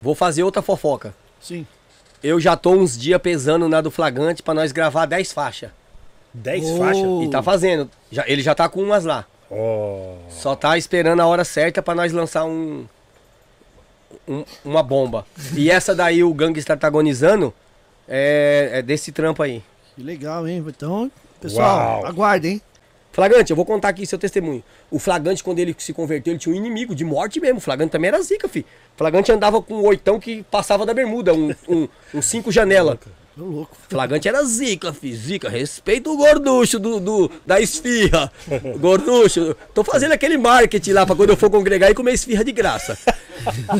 Vou fazer outra fofoca. Sim. Eu já tô uns dias pesando na do flagrante para nós gravar 10 faixas. 10 oh. faixas? E tá fazendo. Já, ele já tá com umas lá. Oh. Só tá esperando a hora certa para nós lançar um, um, uma bomba. e essa daí, o Gangue está agonizando. é, é desse trampo aí. Que legal, hein? Então, pessoal, Uau. aguardem, hein? Flagante, eu vou contar aqui seu testemunho. O Flagante, quando ele se converteu, ele tinha um inimigo de morte mesmo. O Flagante também era zica, fi. O Flagante andava com um oitão que passava da bermuda, um, um, um cinco janela. louco. Flagante era zica, fi. Zica, respeita o gorducho do, do, da esfirra. Gorducho. Tô fazendo aquele marketing lá pra quando eu for congregar e comer esfirra de graça.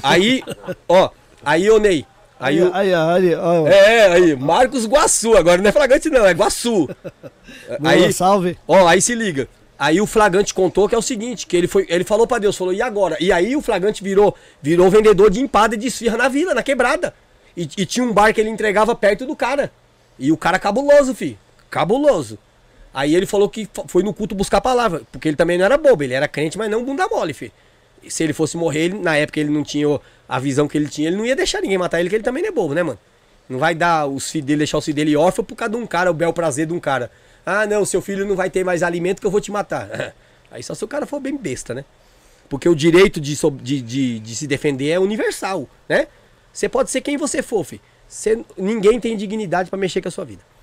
Aí, ó, aí eu, Ney, Aí, aí, o... aí, aí, aí, É, aí, Marcos Guaçu, agora não é flagrante não, é Guaçu. Boa, aí, salve. Ó, aí se liga. Aí o flagrante contou que é o seguinte, que ele foi, ele falou para Deus, falou: "E agora?". E aí o flagrante virou, virou vendedor de empada e de esfirra na vila, na quebrada. E, e, tinha um bar que ele entregava perto do cara. E o cara cabuloso, fi. Cabuloso. Aí ele falou que foi no culto buscar a palavra, porque ele também não era bobo, ele era crente, mas não bunda mole, fi se ele fosse morrer, ele, na época ele não tinha a visão que ele tinha, ele não ia deixar ninguém matar ele, que ele também não é bobo, né, mano? Não vai dar os filhos dele, deixar os filhos dele órfão por causa de um cara, o bel prazer de um cara. Ah, não, seu filho não vai ter mais alimento que eu vou te matar. Aí só se o cara for bem besta, né? Porque o direito de, de, de, de se defender é universal, né? Você pode ser quem você for, filho. ninguém tem dignidade para mexer com a sua vida.